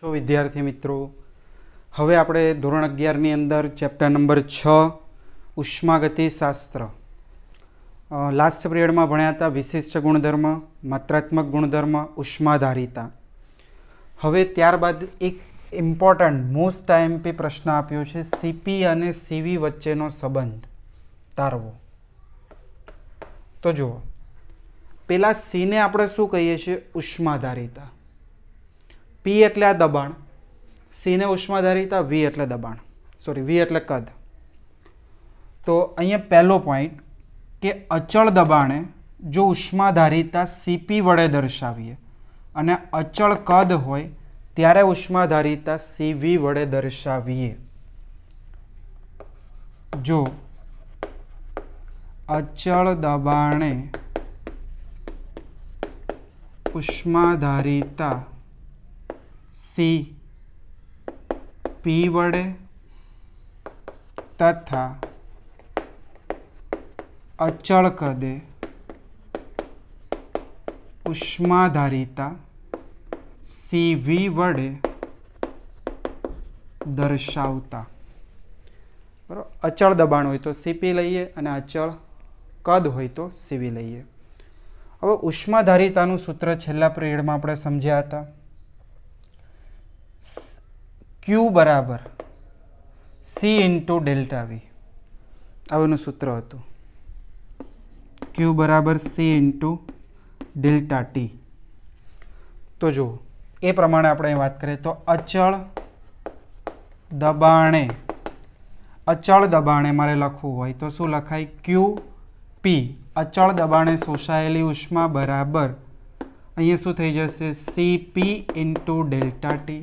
છો વિદ્યાર્થી મિત્રો હવે આપણે ધોરણ અગિયારની અંદર ચેપ્ટર નંબર છ ઉષ્માગતિ શાસ્ત્ર લાસ્ટ પિરિયડમાં ભણ્યા હતા વિશિષ્ટ ગુણધર્મ માત્રાત્મક ગુણધર્મ ઉષ્માધારિતા હવે ત્યારબાદ એક ઇમ્પોર્ટન્ટ મોસ્ટ ટાઈમ આઈએમપી પ્રશ્ન આપ્યો છે સીપી અને સીવી વચ્ચેનો સંબંધ તારવો તો જુઓ પેલા સીને આપણે શું કહીએ છીએ ઉષ્માધારિતા પી એટલે આ દબાણ સીને ઉષ્માધારિતા વી એટલે દબાણ સોરી વી એટલે કદ તો અહીંયા પહેલો પોઈન્ટ કે અચળ દબાણે જો ઉષ્માધારિતા સીપી વડે દર્શાવીએ અને અચળ કદ હોય ત્યારે ઉષ્માધારિતા સીવી વડે દર્શાવીએ જો અચળ દબાણે ઉષ્માધારિતા સી પી વડે તથા અચળ કદે ઉષ્માધારિતા સીવી વડે દર્શાવતા બરાબર અચળ દબાણ હોય તો સીપી લઈએ અને અચળ કદ હોય તો સીવી લઈએ હવે ઉષ્માધારિતાનું સૂત્ર છેલ્લા પ્રેડમાં આપણે સમજ્યા હતા ક્યુ બરાબર સી ઇન્ટુ ડેલ્ટા વી આવેનું સૂત્ર હતું ક્યુ બરાબર સી ઇન્ટુ ડેલ્ટા ટી તો જુઓ એ પ્રમાણે આપણે વાત કરીએ તો અચળ દબાણે અચળ દબાણે મારે લખવું હોય તો શું લખાય ક્યુ પી અચળ દબાણે શોષાયેલી ઉષ્મા બરાબર અહીંયા શું થઈ જશે C P into delta T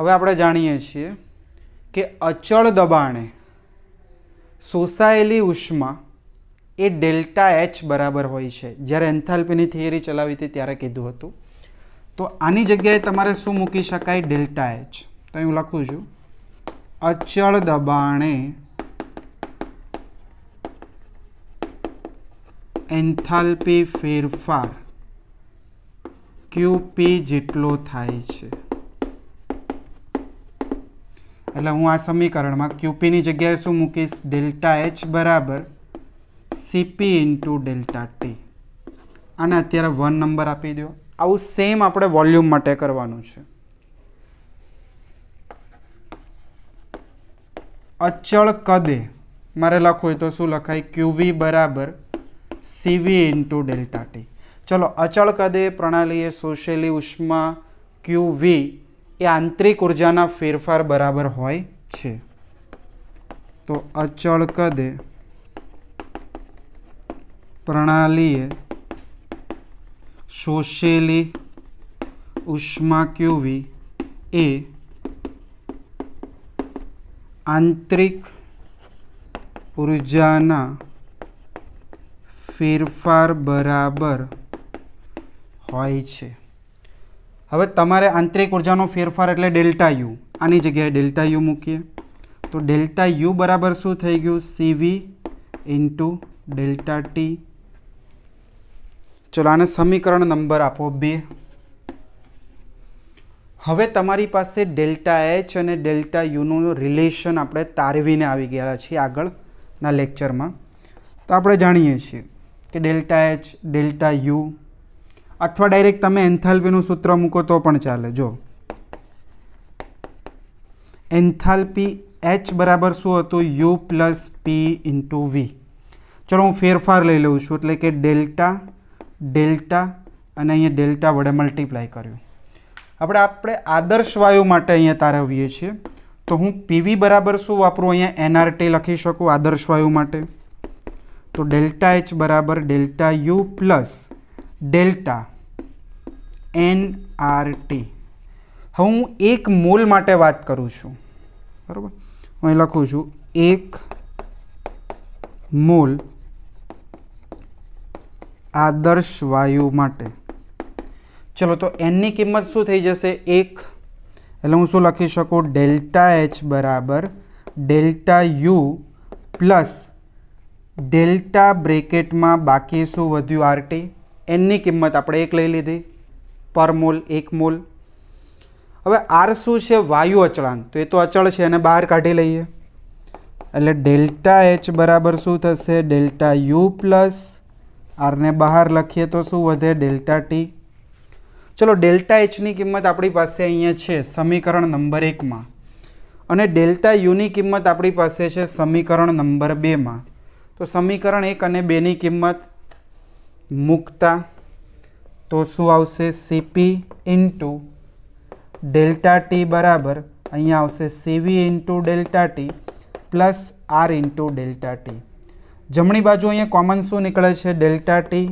હવે આપણે જાણીએ છીએ કે અચળ દબાણે શોષાયેલી ઉષ્મા એ ડેલ્ટા એચ બરાબર હોય છે જ્યારે એન્થાલ્પીની થિયરી ચલાવી હતી ત્યારે કીધું હતું તો આની જગ્યાએ તમારે શું મૂકી શકાય ડેલ્ટા એચ તો હું લખું છું અચળ દબાણે એન્થાલ્પી ફેરફાર ક્યુપી જેટલો થાય છે એટલે હું આ સમીકરણમાં ક્યુપીની જગ્યાએ શું મૂકીશ ડેલ્ટા એચ બરાબર સીપી ઇન્ટુ ડેલ્ટા ટી આને અત્યારે વન નંબર આપી દો આવું સેમ આપણે વોલ્યુમ માટે કરવાનું છે અચળ કદે મારે લખવું હોય તો શું લખાય ક્યુવી બરાબર સીવી ઇન્ટુ ડેલ્ટા ટી ચલો અચળ કદે પ્રણાલીએ શોષેલી ઉષ્મા ક્યુવી એ આંતરિક ઉર્જાના ફેરફાર બરાબર હોય છે તો અચળ કદે પ્રણાલીએ શોષેલી ઉષ્મા ક્યુવી એ આંતરિક ઉર્જાના ફેરફાર બરાબર હોય છે હવે તમારે આંતરિક ઉર્જાનો ફેરફાર એટલે ડેલ્ટા યુ આની જગ્યાએ ડેલ્ટા યુ મૂકીએ તો ડેલ્ટા યુ બરાબર શું થઈ ગયું સીવી ઇન્ટુ ડેલ્ટા ટી ચલો આને સમીકરણ નંબર આપો બે હવે તમારી પાસે ડેલ્ટા એચ અને ડેલ્ટા યુનું રિલેશન આપણે તારવીને આવી ગયા છીએ આગળના લેક્ચરમાં તો આપણે જાણીએ છીએ કે ડેલ્ટા એચ ડેલ્ટા યુ અથવા ડાયરેક્ટ તમે એન્થાલ્પીનું સૂત્ર મૂકો તો પણ ચાલે જો એન્થાલ્પી એચ બરાબર શું હતું U plus P into V ચલો હું ફેરફાર લઈ લઉં છું એટલે કે ડેલ્ટા ડેલ્ટા અને અહીંયા ડેલ્ટા વડે મલ્ટીપ્લાય કર્યો આપણે આપણે આદર્શ વાયુ માટે અહીંયા તારવીએ છીએ તો હું પીવી બરાબર શું વાપરું અહીંયા એનઆરટી લખી શકું આદર્શ વાયુ માટે તો ડેલ્ટા એચ બરાબર delta U plus delta N R T હવે હું એક મોલ માટે વાત કરું છું બરાબર હું અહીં લખું છું એક મોલ આદર્શ વાયુ માટે ચલો તો એનની કિંમત શું થઈ જશે એક એટલે હું શું લખી શકું ડેલ્ટા એચ બરાબર ડેલ્ટા યુ પ્લસ ડેલ્ટા બ્રેકેટમાં બાકી શું વધ્યું આરટી એનની કિંમત આપણે એક લઈ લીધી પર મોલ એક મોલ હવે આર શું છે વાયુ અચળાંક તો એ તો અચળ છે એને બહાર કાઢી લઈએ એટલે ડેલ્ટા એચ બરાબર શું થશે ડેલ્ટા યુ પ્લસ આરને બહાર લખીએ તો શું વધે ડેલ્ટા ટી ચલો ડેલ્ટા એચની કિંમત આપણી પાસે અહીંયા છે સમીકરણ નંબર એકમાં અને ડેલ્ટા યુની કિંમત આપણી પાસે છે સમીકરણ નંબર બેમાં તો સમીકરણ એક અને બેની કિંમત મૂકતા તો શું આવશે સીપી ઇન્ટુ ડેલ્ટા ટી બરાબર અહીંયા આવશે CV into delta T plus R into delta T જમણી બાજુ અહીંયા કોમન શું નીકળે છે ડેલ્ટા ટી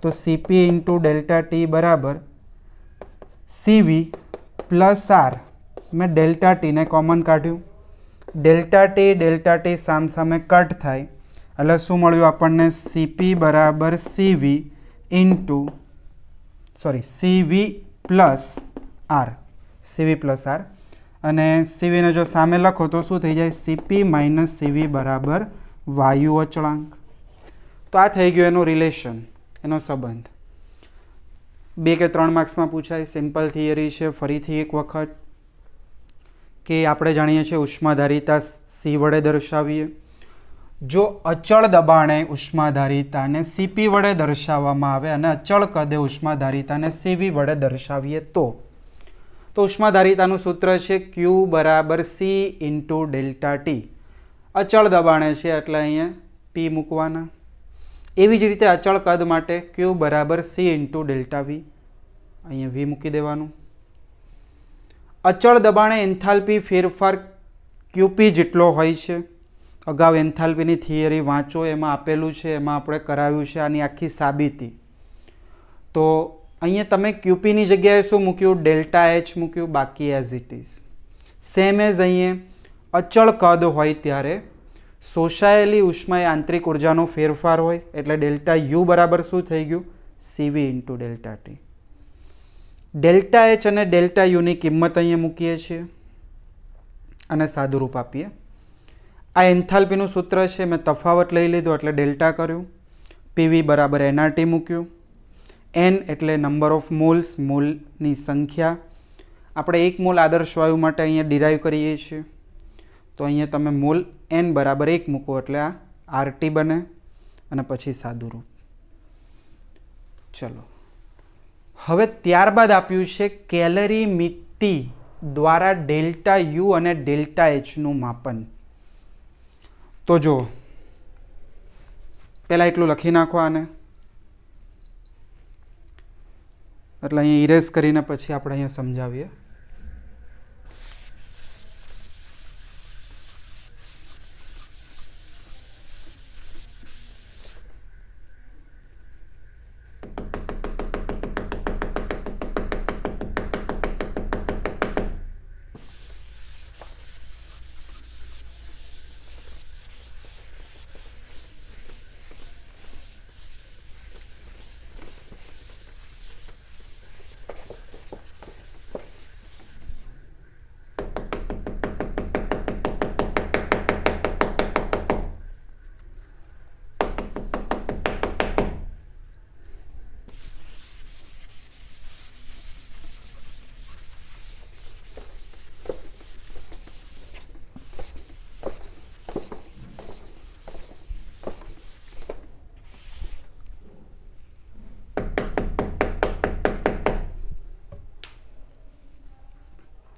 તો સીપી ઇન્ટુ ડેલ્ટા ટી બરાબર સીવી પ્લસ આર મેં ડેલ્ટા ટીને કોમન કાઢ્યું ડેલ્ટા ટી ડેલ્ટા ટી સામસામે કટ થાય એટલે શું મળ્યું આપણને સીપી બરાબર CV into sorry CV plus R CV plus R અને સીવીને જો સામે લખો તો શું થઈ જાય સીપી માઇનસ સીવી બરાબર વાયુ અચળાંક તો આ થઈ ગયું એનું રિલેશન એનો સંબંધ બે કે ત્રણ માર્ક્સમાં પૂછાય સિમ્પલ થિયરી છે ફરીથી એક વખત કે આપણે જાણીએ છીએ ઉષ્માધારિતા સી વડે દર્શાવીએ જો અચળ દબાણે ઉષ્માધારિતાને સીપી વડે દર્શાવવામાં આવે અને અચળ કદે ઉષ્માધારિતાને સીવી વડે દર્શાવીએ તો તો ઉષ્માધારિતાનું સૂત્ર છે ક્યુ બરાબર સી ઇન્ટુ ડેલ્ટા ટી અચળ દબાણે છે એટલે અહીંયા પી મૂકવાના એવી જ રીતે અચળ કદ માટે ક્યુ બરાબર સી ઇન્ટુ ડેલ્ટા વી અહીંયા વી મૂકી દેવાનું અચળ દબાણે એન્થાલ્પી ફેરફાર ક્યુપી જેટલો હોય છે અગાઉ એન્થાલ્પીની થિયરી વાંચો એમાં આપેલું છે એમાં આપણે કરાવ્યું છે આની આખી સાબિતી તો અહીંયા તમે ક્યુપીની જગ્યાએ શું મૂક્યું ડેલ્ટા એચ મૂક્યું બાકી as it is same as અહીંયા અચળ કદ હોય ત્યારે શોષાયેલી ઉષ્માએ આંતરિક ઉર્જાનો ફેરફાર હોય એટલે ડેલ્ટા યુ બરાબર શું થઈ ગયું CV into delta T delta H અને ડેલ્ટા યુની કિંમત અહીંયા મૂકીએ છીએ અને સાદુરૂપ આપીએ આ એન્થાલ્પીનું સૂત્ર છે મેં તફાવત લઈ લીધો એટલે ડેલ્ટા કર્યું પીવી બરાબર એનઆરટી મૂક્યું એન એટલે નંબર ઓફ મોલ્સ મોલની સંખ્યા આપણે એક મોલ આદર્શ વાયુ માટે અહીંયા ડિરાઈવ કરીએ છીએ તો અહીંયા તમે મોલ એન બરાબર એક મૂકો એટલે આ આરટી બને અને પછી સાદુરૂપ ચલો હવે ત્યારબાદ આપ્યું છે કેલરી મિતિ દ્વારા ડેલ્ટા યુ અને ડેલ્ટા એચનું માપન તો જુઓ પહેલાં એટલું લખી નાખો આને એટલે અહીંયા ઇરેઝ કરીને પછી આપણે અહીંયા સમજાવીએ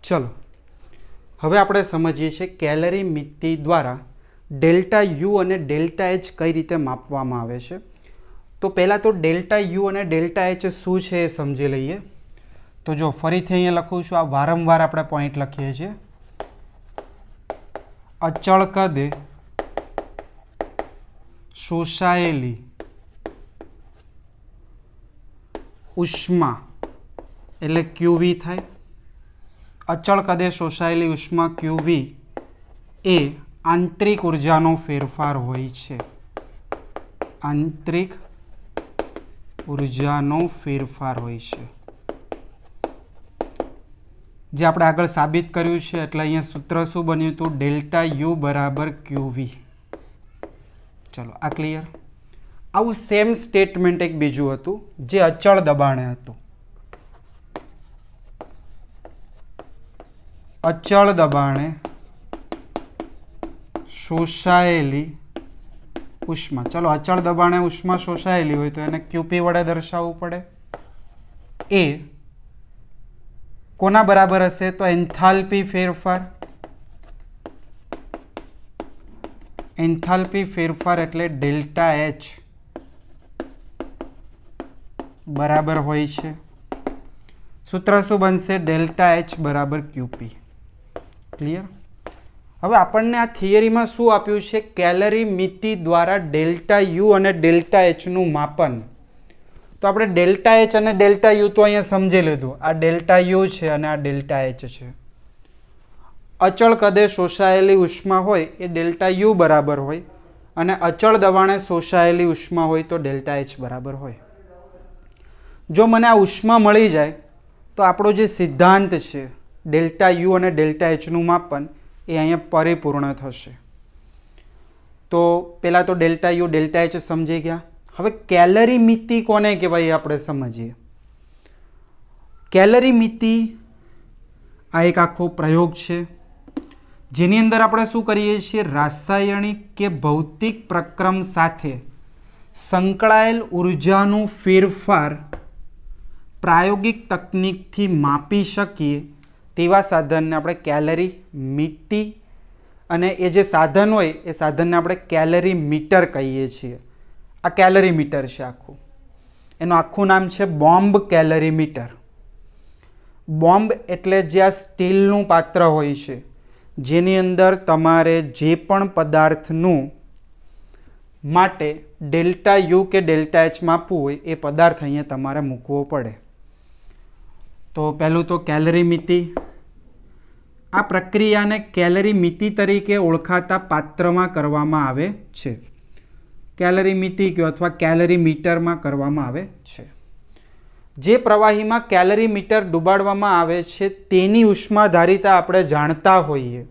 ચલો હવે આપણે સમજીએ છીએ કેલરી મિતિ દ્વારા ડેલ્ટા યુ અને ડેલ્ટા એચ કઈ રીતે માપવામાં આવે છે તો પહેલાં તો ડેલ્ટા યુ અને ડેલ્ટા એચ શું છે એ સમજી લઈએ તો જો ફરીથી અહીંયા લખું છું આ વારંવાર આપણે પોઈન્ટ લખીએ છીએ અચળ કદે શોષાયેલી ઉષ્મા એટલે ક્યુવી થાય અચળ કદે શોષાયેલી ઉષ્મા ક્યુવી એ આંતરિક ઉર્જાનો ફેરફાર હોય છે આંતરિક ઉર્જાનો ફેરફાર હોય છે જે આપણે આગળ સાબિત કર્યું છે એટલે અહીંયા સૂત્ર શું બન્યું હતું ડેલ્ટા યુ બરાબર ક્યુવી ચલો આ ક્લિયર આવું સેમ સ્ટેટમેન્ટ એક બીજું હતું જે અચળ દબાણે હતું અચળ દબાણે શોષાયેલી ઉષ્મા ચલો અચળ દબાણે ઉષ્મા શોષાયેલી હોય તો એને ક્યુપી વડે દર્શાવવું પડે એ કોના બરાબર હશે તો એન્થાલ્પી ફેરફાર એન્થાલ્પી ફેરફાર એટલે ડેલ્ટા એચ બરાબર હોય છે સૂત્ર શું બનશે ડેલ્ટા એચ બરાબર ક્યુપી ક્લિયર હવે આપણને આ થિયરીમાં શું આપ્યું છે કેલરી મિતિ દ્વારા ડેલ્ટા યુ અને ડેલ્ટા એચનું માપન તો આપણે ડેલ્ટા એચ અને ડેલ્ટા યુ તો અહીંયા સમજી લીધું આ ડેલ્ટા યુ છે અને આ ડેલ્ટા એચ છે અચળ કદે શોષાયેલી ઉષ્મા હોય એ ડેલ્ટા યુ બરાબર હોય અને અચળ દબાણે શોષાયેલી ઉષ્મા હોય તો ડેલ્ટા એચ બરાબર હોય જો મને આ ઉષ્મા મળી જાય તો આપણો જે સિદ્ધાંત છે ડેલ્ટા યુ અને ડેલ્ટા એચનું માપન એ અહીંયા પરિપૂર્ણ થશે તો પહેલાં તો ડેલ્ટા યુ ડેલ્ટા એચ સમજી ગયા હવે કેલરી મિતિ કોને કહેવાય એ આપણે સમજીએ કેલરી મિતિ આ એક આખો પ્રયોગ છે જેની અંદર આપણે શું કરીએ છીએ રાસાયણિક કે ભૌતિક પ્રક્રમ સાથે સંકળાયેલ ઉર્જાનું ફેરફાર પ્રાયોગિક તકનીકથી માપી શકીએ તેવા સાધનને આપણે કેલરી મીટી અને એ જે સાધન હોય એ સાધનને આપણે કેલરી મીટર કહીએ છીએ આ કેલરી મીટર છે આખું એનું આખું નામ છે બોમ્બ કેલરી મીટર બોમ્બ એટલે જે આ સ્ટીલનું પાત્ર હોય છે જેની અંદર તમારે જે પણ પદાર્થનું માટે ડેલ્ટા યુ કે ડેલ્ટા એચ માપવું હોય એ પદાર્થ અહીંયા તમારે મૂકવો પડે તો પહેલું તો કેલરી મિતિ આ પ્રક્રિયાને કેલરી મિતિ તરીકે ઓળખાતા પાત્રમાં કરવામાં આવે છે કેલરી મિતિ કયો અથવા કેલરી મીટરમાં કરવામાં આવે છે જે પ્રવાહીમાં કેલરી મીટર ડૂબાડવામાં આવે છે તેની ઉષ્માધારિતા આપણે જાણતા હોઈએ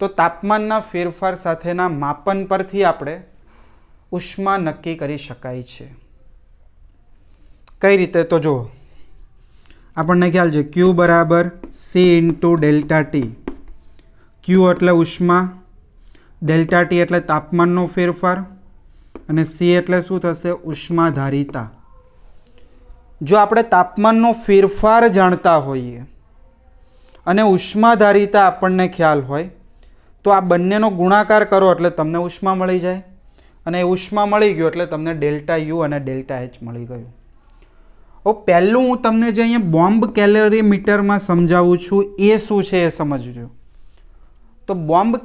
તો તાપમાનના ફેરફાર સાથેના માપન પરથી આપણે ઉષ્મા નક્કી કરી શકાય છે કઈ રીતે તો જુઓ આપણને ખ્યાલ છે ક્યુ બરાબર C into delta T Q એટલે ઉષ્મા ડેલ્ટા ટી એટલે તાપમાનનો ફેરફાર અને સી એટલે શું થશે ઉષ્માધારિતા જો આપણે તાપમાનનો ફેરફાર જાણતા હોઈએ અને ઉષ્માધારિતા આપણને ખ્યાલ હોય તો આ બંનેનો ગુણાકાર કરો એટલે તમને ઉષ્મા મળી જાય અને એ ઉષ્મા મળી ગયો એટલે તમને ડેલ્ટા યુ અને ડેલ્ટા એચ મળી ગયું ઓ પહેલું હું તમને જે અહીંયા બોમ્બ મીટરમાં સમજાવું છું એ શું છે એ સમજજો તો બોમ્બ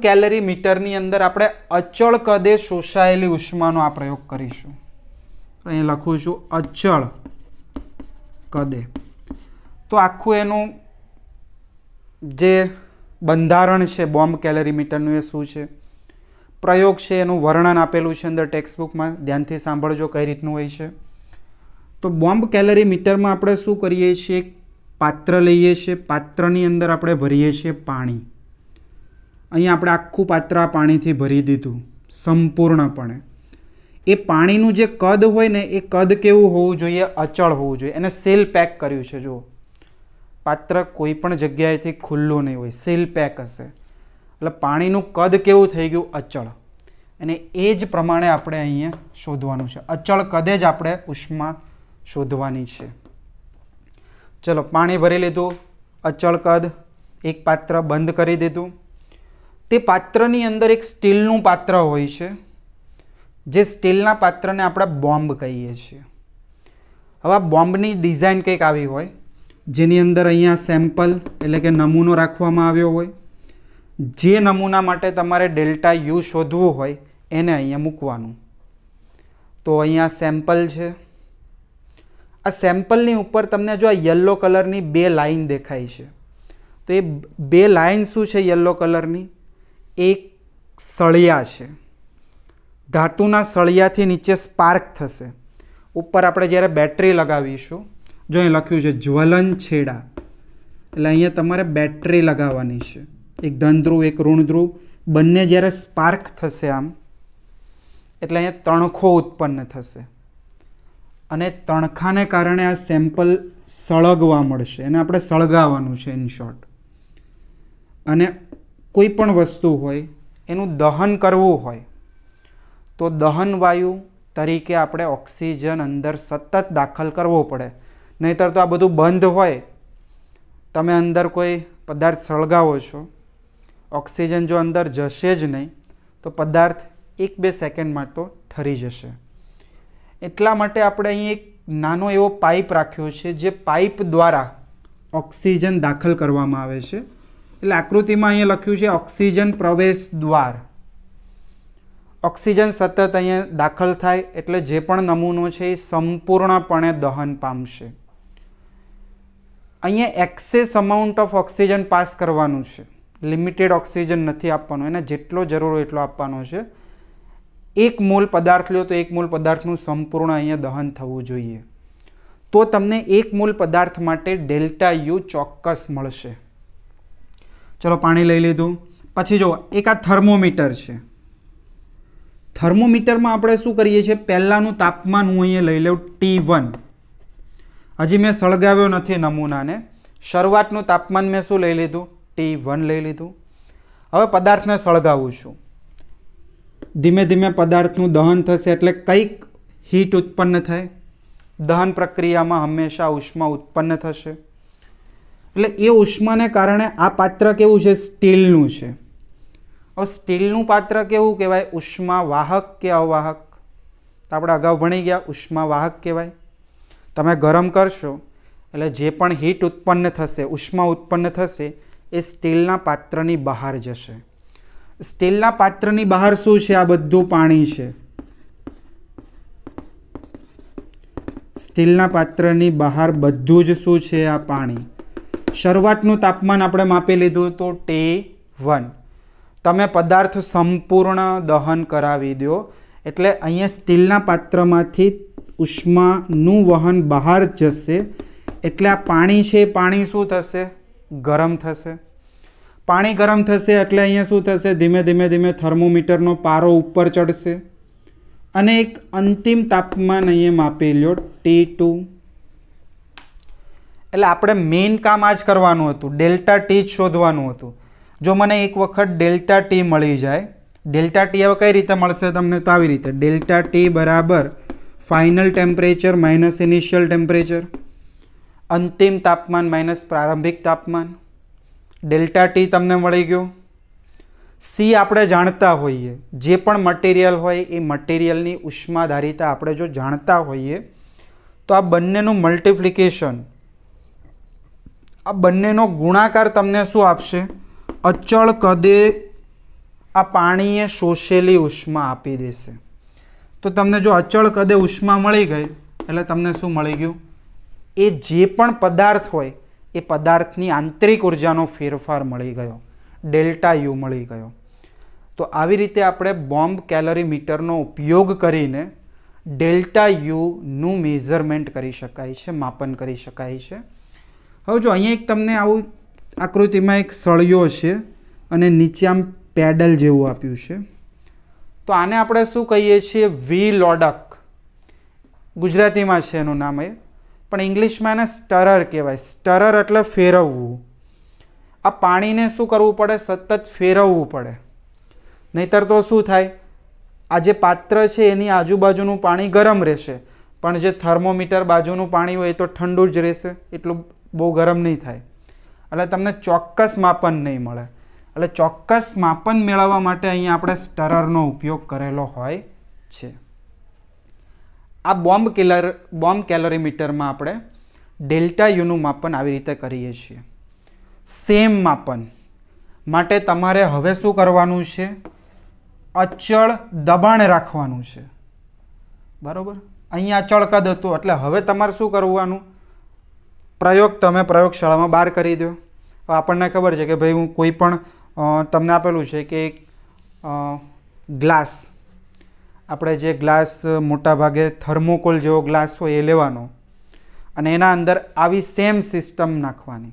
મીટરની અંદર આપણે અચળ કદે શોષાયેલી ઉષ્માનો આ પ્રયોગ કરીશું અહીં લખું છું અચળ કદે તો આખું એનું જે બંધારણ છે બોમ્બ મીટરનું એ શું છે પ્રયોગ છે એનું વર્ણન આપેલું છે અંદર ટેક્સ્ટબુકમાં ધ્યાનથી સાંભળજો કઈ રીતનું હોય છે તો બોમ્બ મીટરમાં આપણે શું કરીએ છીએ પાત્ર લઈએ છીએ પાત્રની અંદર આપણે ભરીએ છીએ પાણી અહીંયા આપણે આખું પાત્ર પાણીથી ભરી દીધું સંપૂર્ણપણે એ પાણીનું જે કદ હોય ને એ કદ કેવું હોવું જોઈએ અચળ હોવું જોઈએ એને સેલ પેક કર્યું છે જુઓ પાત્ર કોઈ પણ જગ્યાએથી ખુલ્લું નહીં હોય સેલ પેક હશે એટલે પાણીનું કદ કેવું થઈ ગયું અચળ અને એ જ પ્રમાણે આપણે અહીંયા શોધવાનું છે અચળ કદે જ આપણે ઉષ્મા શોધવાની છે ચલો પાણી ભરી લીધું અચળ કદ એક પાત્ર બંધ કરી દીધું તે પાત્રની અંદર એક સ્ટીલનું પાત્ર હોય છે જે સ્ટીલના પાત્રને આપણે બોમ્બ કહીએ છીએ હવે બોમ્બની ડિઝાઇન કંઈક આવી હોય જેની અંદર અહીંયા સેમ્પલ એટલે કે નમૂનો રાખવામાં આવ્યો હોય જે નમૂના માટે તમારે ડેલ્ટા યુ શોધવું હોય એને અહીંયા મૂકવાનું તો અહીંયા સેમ્પલ છે આ સેમ્પલની ઉપર તમને જો આ યલો કલરની બે લાઇન દેખાય છે તો એ બે લાઇન શું છે યલો કલરની એક સળિયા છે ધાતુના સળિયાથી નીચે સ્પાર્ક થશે ઉપર આપણે જ્યારે બેટરી લગાવીશું જો અહીં લખ્યું છે જ્વલન છેડા એટલે અહીંયા તમારે બેટરી લગાવવાની છે એક ધનધ્રુવ એક ઋણધ્રુવ બંને જ્યારે સ્પાર્ક થશે આમ એટલે અહીંયા તણખો ઉત્પન્ન થશે અને તણખાને કારણે આ સેમ્પલ સળગવા મળશે એને આપણે સળગાવવાનું છે ઇન શોર્ટ અને કોઈ પણ વસ્તુ હોય એનું દહન કરવું હોય તો દહન વાયુ તરીકે આપણે ઓક્સિજન અંદર સતત દાખલ કરવો પડે નહીતર તો આ બધું બંધ હોય તમે અંદર કોઈ પદાર્થ સળગાવો છો ઓક્સિજન જો અંદર જશે જ નહીં તો પદાર્થ એક બે સેકન્ડમાં તો ઠરી જશે એટલા માટે આપણે અહીં એક નાનો એવો પાઇપ રાખ્યો છે જે પાઇપ દ્વારા ઓક્સિજન દાખલ કરવામાં આવે છે એટલે આકૃતિમાં અહીંયા લખ્યું છે ઓક્સિજન પ્રવેશ દ્વાર ઓક્સિજન સતત અહીંયા દાખલ થાય એટલે જે પણ નમૂનો છે એ સંપૂર્ણપણે દહન પામશે અહીંયા excess amount of oxygen pass કરવાનું છે લિમિટેડ ઓક્સિજન નથી આપવાનો એને જેટલો જરૂર હોય એટલો આપવાનો છે એક મોલ પદાર્થ લ્યો તો એક મોલ પદાર્થનું સંપૂર્ણ અહીંયા દહન થવું જોઈએ તો તમને એક મોલ પદાર્થ માટે ડેલ્ટા યુ ચોક્કસ મળશે ચલો પાણી લઈ લીધું પછી જો એક આ થર્મોમીટર છે થર્મોમીટરમાં આપણે શું કરીએ છીએ પહેલાંનું તાપમાન હું અહીંયા લઈ લઉં ટી વન હજી મેં સળગાવ્યો નથી નમૂનાને શરૂઆતનું તાપમાન મેં શું લઈ લીધું ટી વન લઈ લીધું હવે પદાર્થને સળગાવું છું ધીમે ધીમે પદાર્થનું દહન થશે એટલે કંઈક હીટ ઉત્પન્ન થાય દહન પ્રક્રિયામાં હંમેશા ઉષ્મા ઉત્પન્ન થશે એટલે એ ઉષ્માને કારણે આ પાત્ર કેવું છે સ્ટીલનું છે હવે સ્ટીલનું પાત્ર કેવું કહેવાય ઉષ્મા વાહક કે અવાહક તો આપણે અગાઉ ભણી ગયા ઉષ્મા વાહક કહેવાય તમે ગરમ કરશો એટલે જે પણ હીટ ઉત્પન્ન થશે ઉષ્મા ઉત્પન્ન થશે એ સ્ટીલના પાત્રની બહાર જશે સ્ટીલના પાત્રની બહાર શું છે આ બધું પાણી છે સ્ટીલના પાત્રની બહાર બધું જ શું છે આ પાણી શરૂઆતનું તાપમાન આપણે માપી લીધું તો ટે વન તમે પદાર્થ સંપૂર્ણ દહન કરાવી દો એટલે અહીંયા સ્ટીલના પાત્રમાંથી ઉષ્માનું વહન બહાર જશે એટલે આ પાણી છે એ પાણી શું થશે ગરમ થશે પાણી ગરમ થશે એટલે અહીંયા શું થશે ધીમે ધીમે ધીમે થર્મોમીટરનો પારો ઉપર ચડશે અને એક અંતિમ તાપમાન અહીંયા માપી લો ટી ટુ એટલે આપણે મેઇન કામ આ જ કરવાનું હતું ડેલ્ટા ટી જ શોધવાનું હતું જો મને એક વખત ડેલ્ટા ટી મળી જાય ડેલ્ટા ટી હવે કઈ રીતે મળશે તમને તો આવી રીતે ડેલ્ટા ટી બરાબર final temperature minus initial temperature અંતિમ તાપમાન માઇનસ પ્રારંભિક તાપમાન ડેલ્ટા ટી તમને મળી ગયું સી આપણે જાણતા હોઈએ જે પણ મટીરિયલ હોય એ મટીરિયલની ઉષ્માધારિતા આપણે જો જાણતા હોઈએ તો આ બંનેનું મલ્ટિપ્લિકેશન આ બંનેનો ગુણાકાર તમને શું આપશે અચળ કદે આ પાણીએ શોષેલી ઉષ્મા આપી દેશે તો તમને જો અચળ કદે ઉષ્મા મળી ગઈ એટલે તમને શું મળી ગયું એ જે પણ પદાર્થ હોય એ પદાર્થની આંતરિક ઉર્જાનો ફેરફાર મળી ગયો ડેલ્ટા યુ મળી ગયો તો આવી રીતે આપણે બોમ્બ કેલરી મીટરનો ઉપયોગ કરીને ડેલ્ટા યુનું મેઝરમેન્ટ કરી શકાય છે માપન કરી શકાય છે હવે જો અહીંયા એક તમને આવું આકૃતિમાં એક સળિયો છે અને નીચે આમ પેડલ જેવું આપ્યું છે તો આને આપણે શું કહીએ છીએ વી લોડક ગુજરાતીમાં છે એનું નામ એ પણ ઇંગ્લિશમાં એને સ્ટરર કહેવાય સ્ટરર એટલે ફેરવવું આ પાણીને શું કરવું પડે સતત ફેરવવું પડે નહીતર તો શું થાય આ જે પાત્ર છે એની આજુબાજુનું પાણી ગરમ રહેશે પણ જે થર્મોમીટર બાજુનું પાણી હોય એ તો ઠંડુ જ રહેશે એટલું બહુ ગરમ નહીં થાય એટલે તમને ચોક્કસ માપન નહીં મળે એટલે ચોક્કસ માપન મેળવવા માટે અહીંયા આપણે સ્ટરરનો ઉપયોગ કરેલો હોય છે આ બોમ્બ કેલર બોમ્બ કેલરીમીટરમાં આપણે ડેલ્ટા યુનું માપન આવી રીતે કરીએ છીએ સેમ માપન માટે તમારે હવે શું કરવાનું છે અચળ દબાણ રાખવાનું છે બરાબર અહીંયા અચળ કદ હતું એટલે હવે તમારે શું કરવાનું પ્રયોગ તમે પ્રયોગશાળામાં બહાર કરી દો આપણને ખબર છે કે ભાઈ હું કોઈ પણ તમને આપેલું છે કે એક ગ્લાસ આપણે જે ગ્લાસ મોટા ભાગે થર્મોકોલ જેવો ગ્લાસ હોય એ લેવાનો અને એના અંદર આવી સેમ સિસ્ટમ નાખવાની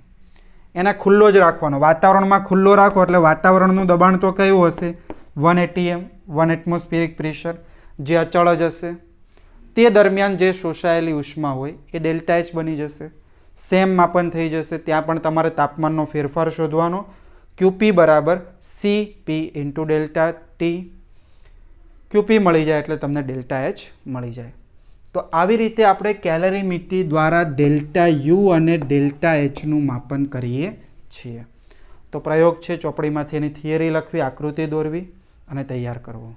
એને ખુલ્લો જ રાખવાનો વાતાવરણમાં ખુલ્લો રાખો એટલે વાતાવરણનું દબાણ તો કયું હશે one ATM one atmospheric pressure જે અચળ જ હશે તે દરમિયાન જે શોષાયેલી ઉષ્મા હોય એ ડેલ્ટા એચ બની જશે સેમ માપન થઈ જશે ત્યાં પણ તમારે તાપમાનનો ફેરફાર શોધવાનો ક્યુપી બરાબર C P into delta T QP મળી જાય એટલે તમને ડેલ્ટા એચ મળી જાય તો આવી રીતે આપણે કેલરીમીટી દ્વારા ડેલ્ટા યુ અને ડેલ્ટા એચનું માપન કરીએ છીએ તો પ્રયોગ છે ચોપડીમાંથી એની થિયરી લખવી આકૃતિ દોરવી અને તૈયાર કરવો